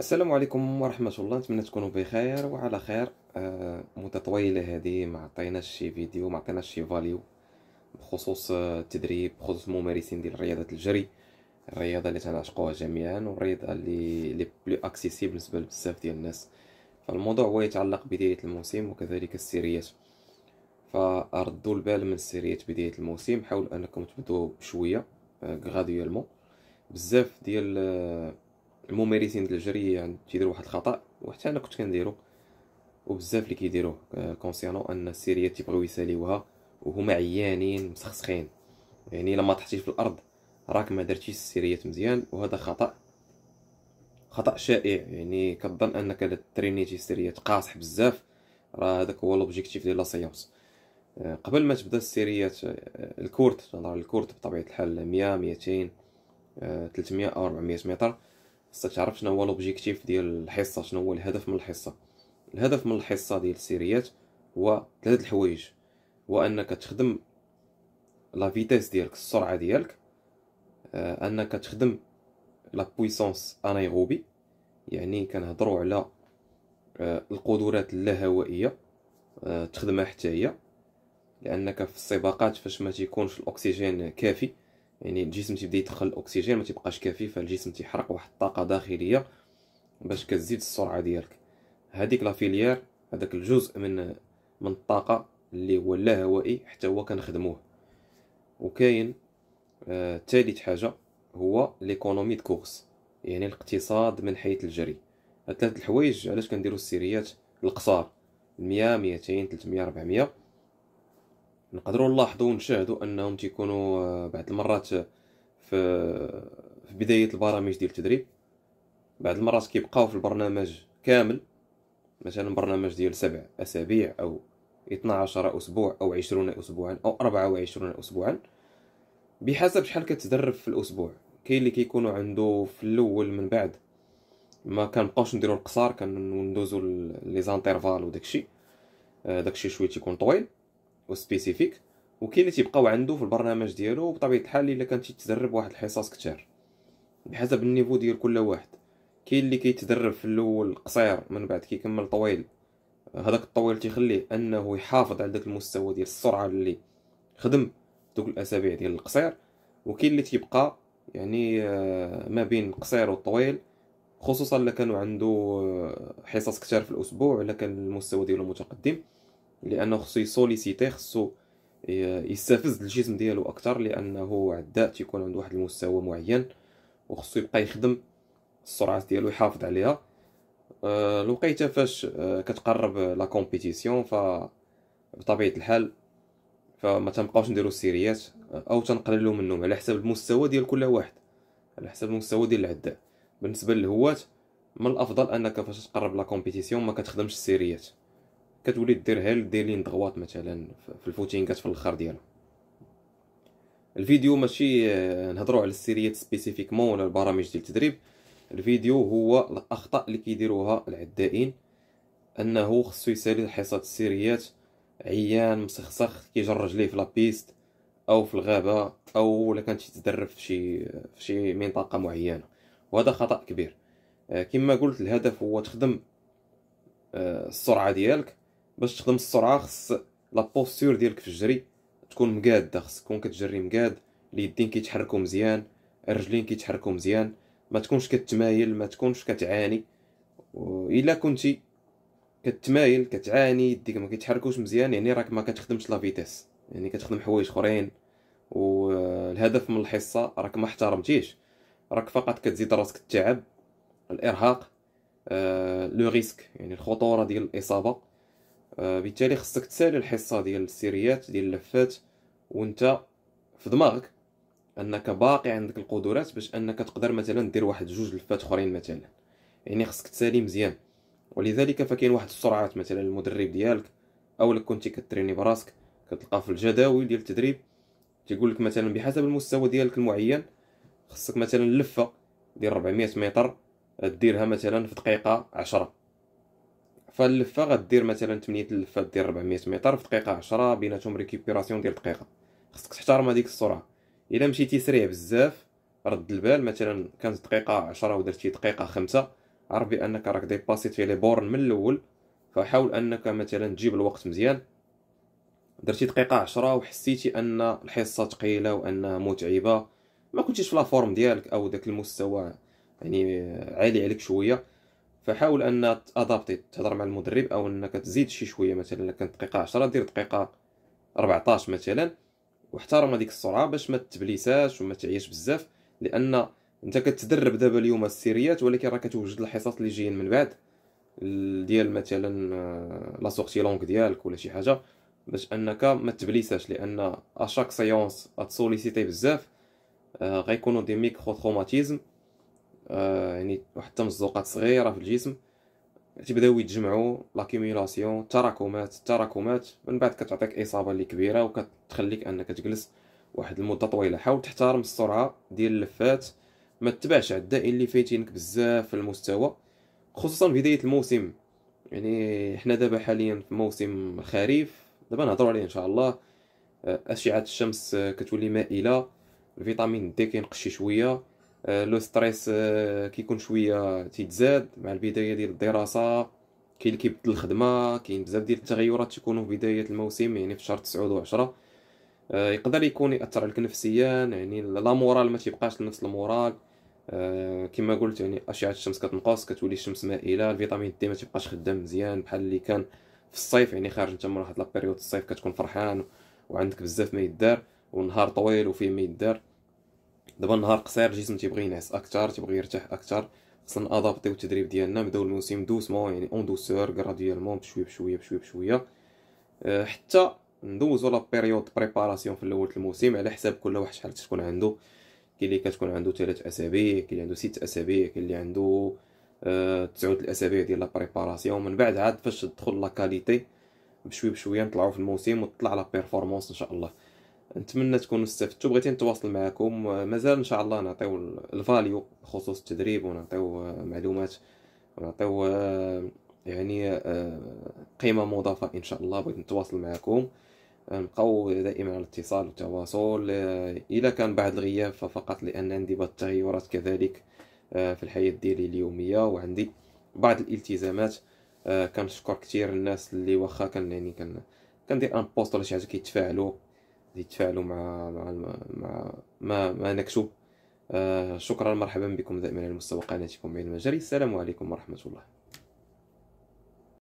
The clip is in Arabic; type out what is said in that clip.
السلام عليكم ورحمة الله نتمنى تكونوا بخير وعلى خير آه مدة طويلة هذه ما عطيناش شي فيديو ما عطيناش شي فاليو بخصوص آه، التدريب بخصوص الممارسين ديال رياضة الجري الرياضة اللي تنعشقوها جميعا والرياضة اللي لي بلو اكسيسيبل بالنسبة لبزاف ديال الناس فالموضوع هو يتعلق بداية الموسم وكذلك السيريات فردوا البال من السيريات بداية الموسم حاولوا انكم تبدو بشوية غاديولمون آه، بزاف ديال آه، الممارسين ديال الجري يعني تيديروا واحد الخطا وحتى انا كنت كنديرو وبزاف اللي كيديروه آه، كونسيرنو ان السيريات تيبغيو يساليوها وهما عيانين مسخسخين يعني لما طحتي في الارض راك ما درتيش السيريات مزيان وهذا خطا خطا شائع يعني كظن انك ترينيتي السيريات قاصح بزاف راه هذاك هو لوبجيكتيف ديال لا آه، قبل ما تبدا السيريات آه، الكورت نهضر الكورت بطبيعه الحال 100 200 300 او 400 متر خصك تعرف شنو هو لوبجيكتيف ديال الحصه شنو هو الهدف من الحصه الهدف من الحصه ديال السيريات هو ثلاثه الحوايج هو انك تخدم لا فيتيس ديالك السرعه ديالك آه، انك تخدم لا بويسونس انايروبي يعني كنهضروا على آه، القدرات اللاهوائيه آه، تخدمها حتى هي لانك في السباقات فاش ما تيكونش الاكسجين كافي يعني الجسم تيبدا يدخل الاكسجين ما تيبقاش كافي فالجسم تيحرق واحد الطاقه داخليه باش كتزيد السرعه ديالك هذيك لا فيليير هذاك الجزء من من الطاقه اللي هو لا هوائي حتى هو كنخدموه وكاين آه حاجه هو ليكونومي دو كورس يعني الاقتصاد من حيث الجري هاد ثلاث الحوايج علاش كنديروا السيريات القصار 100 200 300 400 نقدروا نلاحظوا ونشاهدوا انهم تيكونوا آه، بعض المرات آه، في في بدايه البرامج ديال التدريب بعض المرات كيبقاو في البرنامج كامل مثلا برنامج ديال سبع اسابيع او 12 اسبوع او 20 اسبوعا او 24 اسبوعا بحسب شحال كتدرب في الاسبوع كاين اللي كيكونوا عنده في الاول من بعد ما كنبقاوش نديرو القصار كندوزو لي زانترفال وداكشي آه، داكشي شويه تيكون طويل وسبيسيفيك وكاين اللي تيبقاو عنده في البرنامج ديالو بطبيعه الحال الا كان تيتدرب واحد الحصص كتار بحسب النيفو ديال كل واحد كاين اللي كيتدرب في الاول قصير من بعد كيكمل طويل هذاك الطويل تيخليه انه يحافظ على داك المستوى ديال السرعه اللي خدم دوك الاسابيع ديال القصير وكاين اللي تيبقى يعني آه، ما بين القصير والطويل خصوصا الا كانوا عنده آه، حصص كتار في الاسبوع الا كان المستوى ديالو متقدم لانه خصو يسوليسيتي خصو آه، يستفز الجسم ديالو اكثر لانه عداء تيكون عند واحد المستوى معين وخصو يبقى يخدم السرعات ديالو يحافظ عليها الوقيته آه، فاش آه، كتقرب لا كومبيتيسيون ف بطبيعه الحال فما تنبقاوش نديرو السيريات او تنقللو منهم على حسب المستوى ديال كل واحد على حسب المستوى ديال العداء بالنسبه للهواة من الافضل انك فاش تقرب لا كومبيتيسيون ما كتخدمش السيريات كتولي ديرها لديرلين دغوات مثلا في الفوتينغات في الاخر ديالها الفيديو ماشي آه، نهضروا على السيريات سبيسيفيكمون ولا البرامج ديال التدريب الفيديو هو الاخطاء اللي كيديروها العدائين انه خصو يسالي حصه السيريات عيان مسخسخ كيجر رجليه في لابيست او في الغابه او الا كان تيتدرب في شي في شي منطقه معينه وهذا خطا كبير آه، كما قلت الهدف هو تخدم آه، السرعه ديالك باش تخدم السرعه خص لا بوستور ديالك في الجري تكون مقاده خص تكون كتجري مقاد اليدين كيتحركوا مزيان الرجلين كيتحركوا مزيان ما تكونش كتمايل ما تكونش كتعاني الا كنتي كتمايل كتعاني يديك ما كيتحركوش مزيان يعني راك ما كتخدمش لا فيتيس يعني كتخدم حوايج اخرين والهدف من الحصه راك ما احترمتيش راك فقط كتزيد راسك التعب الارهاق آه لو ريسك يعني الخطوره ديال الاصابه آه، بالتالي خصك تسالي الحصه ديال السيريات ديال اللفات وانت في دماغك انك باقي عندك القدرات باش انك تقدر مثلا دير واحد جوج لفات اخرين مثلا يعني خصك تسالي مزيان ولذلك فكاين واحد السرعات مثلا المدرب ديالك او اولا كنتي كتريني براسك كتلقى في الجداول ديال التدريب تيقول لك مثلا بحسب المستوى ديالك المعين خصك مثلا لفه ديال 400 متر ديرها مثلا في دقيقه 10 فاللفه غدير مثلا 8 لفات ديال 400 متر في دقيقه 10 بيناتهم ريكوبيراسيون ديال دقيقه خصك تحترم هذيك السرعه الا مشيتي سريع بزاف رد البال مثلا كانت دقيقه 10 ودرتي دقيقه 5 عرف بانك راك في لي بورن من الاول فحاول انك مثلا تجيب الوقت مزيان درتي دقيقه 10 وحسيتي ان الحصه ثقيله وانها متعبه ما كنتيش في لا فورم ديالك او داك المستوى يعني عالي عليك شويه فحاول ان ادابتي تهضر مع المدرب او انك تزيد شي شويه مثلا كانت دقيقه 10 دير دقيقه 14 مثلا واحترم هذيك السرعه باش ما تبليساش وما تعياش بزاف لان انت كتدرب دابا اليوم السيريات ولكن راه كتوجد الحصص اللي جايين من بعد ديال مثلا آه، لا سورتي لونغ ديالك ولا شي حاجه باش انك ما تبليساش لان اشاك سيونس غتسوليسيتي بزاف آه، غيكونوا دي ميكرو تروماتيزم آه، يعني واحد التمزقات صغيره في الجسم تيبداو يتجمعوا لاكيميلاسيون تراكمات تراكمات من بعد كتعطيك اصابه اللي كبيره وكتخليك انك تجلس واحد المده طويله حاول تحترم السرعه ديال اللفات ما تتبعش الدائن اللي فايتينك بزاف في المستوى خصوصا في بدايه الموسم يعني حنا دابا حاليا في موسم الخريف دابا نهضروا عليه ان شاء الله آه، اشعه الشمس كتولي مائله الفيتامين دي كينقص شويه آه، لو ستريس آه، كيكون شويه تيتزاد مع البدايه ديال الدراسه كاين اللي كيبدل الخدمه كاين بزاف ديال التغيرات تيكونوا في بدايه الموسم يعني في شهر 9 و10 آه، يقدر يكون ياثر عليك نفسيا يعني لا مورال ما تيبقاش نفس المورال كما قلت يعني اشعه الشمس كتنقص كتولي الشمس مائله الفيتامين دي ما تيبقاش خدام مزيان بحال اللي كان في الصيف يعني خارج انت من واحد لابيريود الصيف كتكون فرحان وعندك بزاف ما يدار ونهار طويل وفيه ما يدار دابا النهار قصير الجسم تيبغي ينعس اكثر تيبغي يرتاح اكثر خصنا نادابطيو التدريب ديالنا نبداو الموسم دوسمون يعني اون دوسور غراديالمون بشوي بشويه بشوي بشويه حتى ندوزو لا بيريود بريباراسيون في الاول الموسم على حساب كل واحد شحال تكون عنده كاين اللي كتكون عنده 3 اسابيع كاين اللي عنده 6 اسابيع كاين اللي عنده أه الاسابيع ديال لا بريباراسيون من بعد عاد فاش تدخل لا كاليتي بشويه بشويه نطلعو في الموسم وتطلع لا بيرفورمانس ان شاء الله نتمنى تكونوا استفدتوا بغيت نتواصل معكم مازال ان شاء الله نعطيو الفاليو بخصوص التدريب ونعطيو معلومات ونعطيو آه، يعني آه، قيمه مضافه ان شاء الله بغيت نتواصل معكم نبقاو دائما على الاتصال والتواصل الى آه، كان بعد الغياب ففقط لان عندي بعض التغيرات كذلك في الحياه ديالي اليوميه وعندي بعض الالتزامات كنشكر كثير الناس اللي واخا كان يعني كان كندير ان بوست ولا شي حاجه كيتفاعلوا يتفاعلوا مع مع مع ما, ما نكتب آه شكرا مرحبا بكم دائما على مستوى قناتكم علم جري السلام عليكم ورحمه الله